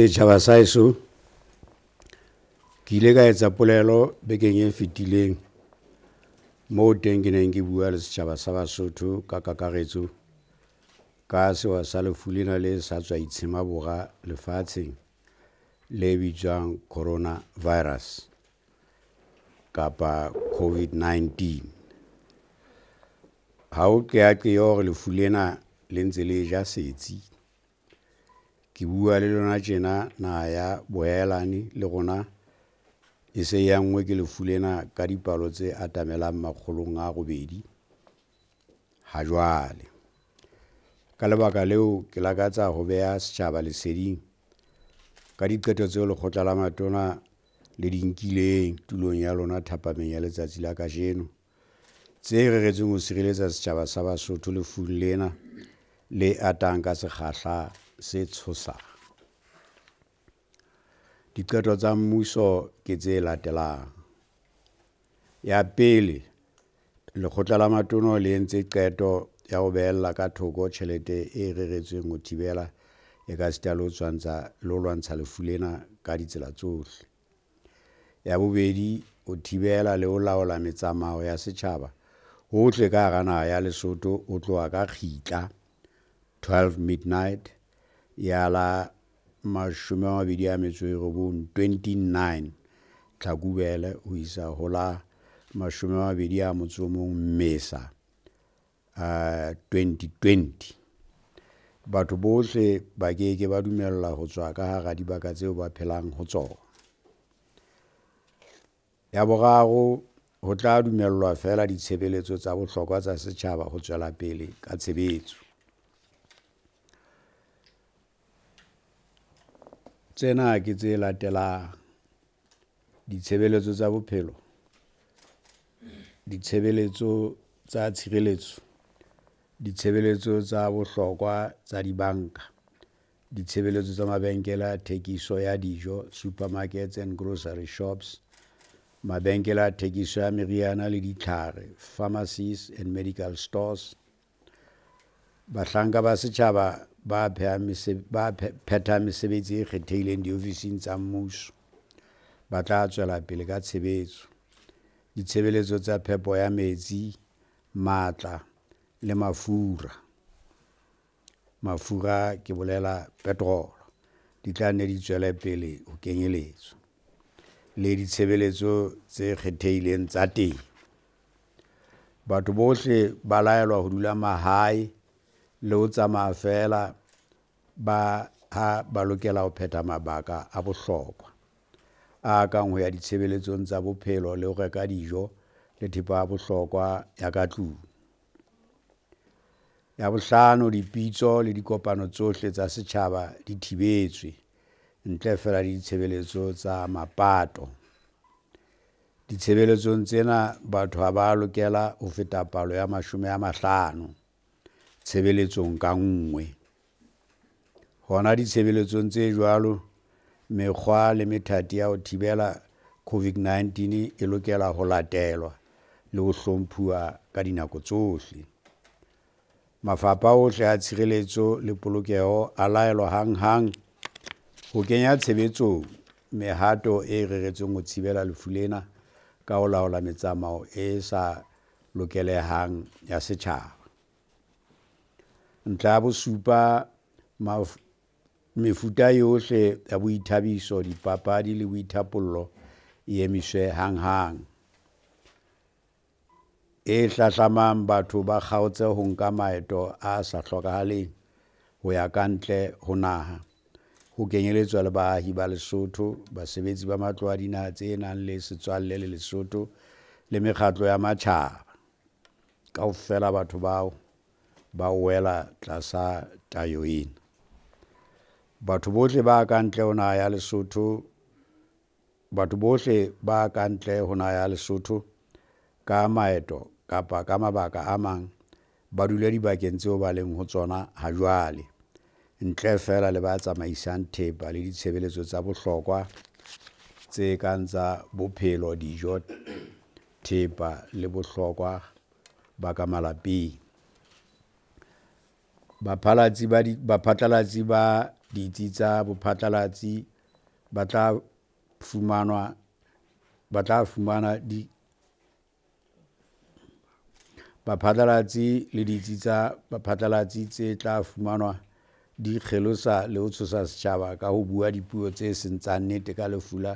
setšhaba sa eso ke ile ka etsa polelo bekeng e fetileng mo teng ke neng ke bua le setšhaba sa basotho ka kakaretso ka sewa sa lefulena le sa tswa itshemaboga lefatsheng le bitswang coronavirus kapa covid-19 ga o ke a keo gore lefu lena le ntse le ja setsi ke bua le lona tjena na ya boelane le gona e se ya nngwe ke lefulena ka dipalo tse atamelang makgolong a gobedi ha jwale ka lebaka leo ke lakatsa go beya setšhaba leseding ka diqeto tseo lekgotla la matona le dinkileng tulong ya lona thapameng ya letsatsi la kajeno tse reretseng go sireletsa setšhaba sa basotho lefung lena le atang ka sekgatlha se tshosa diqeto tsa mmuso ke tse latelang ya pele lekgotla la matono le entse qeto ya go beelela ka thoko tšhelete e e reretsweng go thibela e ka sita le tshwantsha le lwantsha lefulena ka ditsela tsotlhe ya bobedi go thibela le go laola metsamao ya setšhaba gotlhe ka ganaga ya lesoto o tloga ka kgitla 12 midnight ya la mashome a mabedi a metso e robong twenty nine tlhakubele ho isa ho la mashome a mabedi a motso mong mmesa uh, twenty twenty batho bohle ba ke ke ba dumella ho tswa ka hara dibaka tseo ba phelang ho tsona ya boraro ho tla dumellwa fela ditshebeletso tsa bohlokwa tsa setjhaba ho tswela pele ka tshebetso tsena ke tse latela ditshebeletso tsa bophelo ditshebeletso tsa tshireletso ditshebeletso tsa bohlokwa tsa dibanka ditshebeletso tsa mabenkele a thekiso ya dijo supermarkets and grocery shops mabenkele a thekiso ya meriana le ditlhare pharmacies and medical stores bahlanka ba setšhaba ba phetha mesebetsi e kgetheileng diofising tsa mmušo ba tla tswela pele ka tshebetso ditshebeletso tsa phepo ya metsi maatla le mafura mafura ke bolela petrolo di tla ne di tswele pele ho kenyeletswa le ditshebeletso tse kgetheileng tsa teng batho bohle ba laelwa ho dula mahae le o tsamaya fela ba ha ba lokela ho phetha mabaka a bohlokwa a kang ho ya ditshebeletsong tsa bophelo le ho reka dijo le thepa ya bohlokwa ya ka tlung ya bohlano dipitso le dikopano tsohle tsa setjhaba di thibetswe ntle fela le ditshebeletso tsa mapato ditshebeletsong tsena batho ha ba lokela ho feta palo ya mashome a mahlano tshebeletsong ka nngwe. Hona ditshebeletsong tse jwalo, mekgwa le methati ya ho thibela COVID-19 e lokela ho latelwa le ho hlomphuwa ka dinako tsohle. Mafapha ohle a tshireletso le polokeho a laelwa hanghang ho kenya tshebetsong mehato e reretsweng ho thibela lefu lena ka ho laola metsamao e sa lokelehang ya setjhaba. ntla bosupa mefuta yohle ya boithabiso dipapadi le boithapollo e emišwe hanghang e hlahlamang batho ba kgaotse ho nka maeto a sa hlokahaleng ho ya ka ntle ho naha ho kenyeletswa le baahi ba lesotho basebetsi ba matlo a dinaha tse nang le setswalle le lesotho le mekgatlo ya matjhaba kaofela batho bao ba wela tlasa tayoina batho botlhe ba ka ntle go naya ya lesotho batho bohle ba ka ntle ho ya lesotho ka maeto kapa ka mabaka a mang ba dula dibakeng tseo ba leng ho tsona ha jwale ntle fela le ba tsamaisang thepa le ditshebeletso tsa bohlokwa tse kang tsa bophelo dijo thepa le bohlokwa ba ka malapeng baphatlalatši ba ditsi tša bophatlalatši ba tla fumana baphatlalatši le ditsi tša baphatlalatši tse tla fumanwa di kgelosa le go tshosa setšhaba ka go bua dipuo tše e seng tša nnete ka lefu la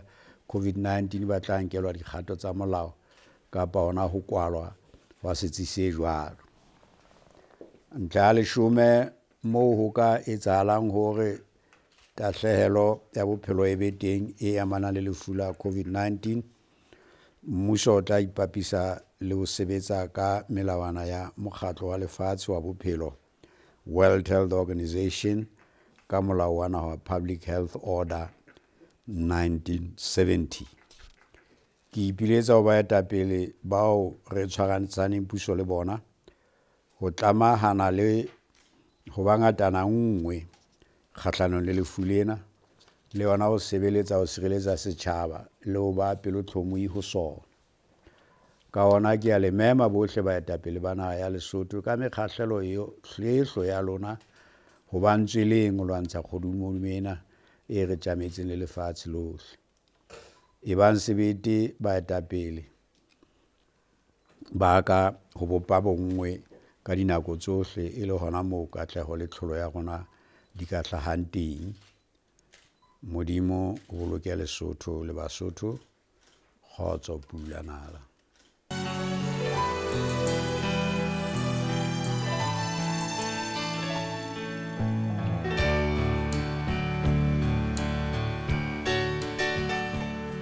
covid-19 ba tla nkelwa dikgato tša molao kapa gona go kwalwa gwa setsi se bjalo ntlha ya leshome moo ho ka etsahalang hore tahlehelo ya bophelo e be teng e amanang le lefu la COVID-19 mmuso o tla ipapisa le ho sebetsa ka melawana ya mokgatlo wa lefatshe wa bophelo World Health Organization ka molao wa naha wa Public Health Order 1970 ke ipiletsa ho baetapele bao re tshwarantshaneng puso le bona go tlamagana le go bangatana nngwe kgatlhanong le lefulena le yona go sebeletsa go sireletsa setšhaba le go ba pelotlhomoi go sona ka ona ke a lemema botlhe baetapele ba naga ya lesotho ka mekgatlhelo tlhetlo ya lona go bantswe leng go lwantsha kgodumodumena e re tsametseng le lefatshe lotlhe e bang sebete baetapele ba ka go bopa bonngwe ka dinako tsohle e le gona moo katlego le tlholo ya gona di ka hlagang teng modimo o boloke lesotho le basotho kgotso pula nala